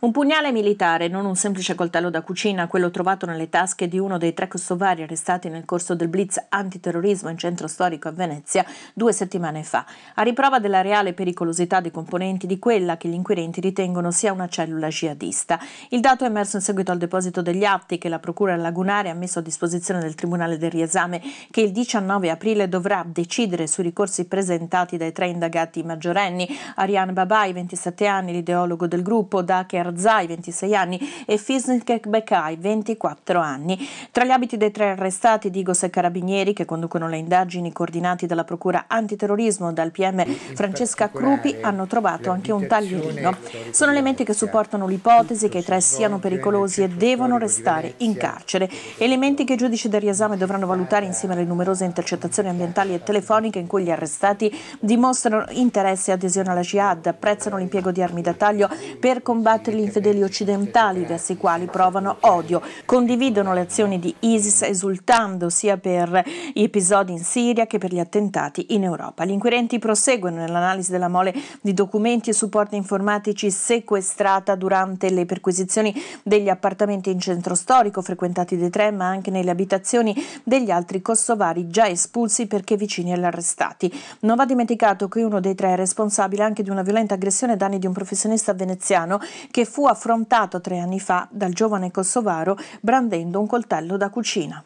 Un pugnale militare, non un semplice coltello da cucina, quello trovato nelle tasche di uno dei tre costovari arrestati nel corso del blitz antiterrorismo in centro storico a Venezia due settimane fa, a riprova della reale pericolosità dei componenti di quella che gli inquirenti ritengono sia una cellula jihadista. Il dato è emerso in seguito al deposito degli atti che la Procura lagunare ha messo a disposizione del Tribunale del riesame, che il 19 aprile dovrà decidere sui ricorsi presentati dai tre indagati maggiorenni, Ariane Babai, 27 anni, l'ideologo del gruppo, Dacher Karzai, 26 anni, e Fisnkek Bekai, 24 anni. Tra gli abiti dei tre arrestati, Digos e Carabinieri, che conducono le indagini coordinate dalla Procura Antiterrorismo dal PM Francesca Crupi, hanno trovato anche un taglierino. Sono elementi che supportano l'ipotesi che i tre siano pericolosi e devono restare in carcere. Elementi che i giudici del riesame dovranno valutare insieme alle numerose intercettazioni ambientali e telefoniche in cui gli arrestati dimostrano interesse e adesione alla jihad, apprezzano l'impiego di armi da taglio per combattere gli infedeli occidentali verso i quali provano odio. Condividono le azioni di ISIS esultando sia per gli episodi in Siria che per gli attentati in Europa. Gli inquirenti proseguono nell'analisi della mole di documenti e supporti informatici sequestrata durante le perquisizioni degli appartamenti in centro storico frequentati dai tre ma anche nelle abitazioni degli altri kosovari già espulsi perché vicini agli arrestati. Non va dimenticato che uno dei tre è responsabile anche di una violenta aggressione ai danni di un professionista veneziano che fu affrontato tre anni fa dal giovane kosovaro brandendo un coltello da cucina.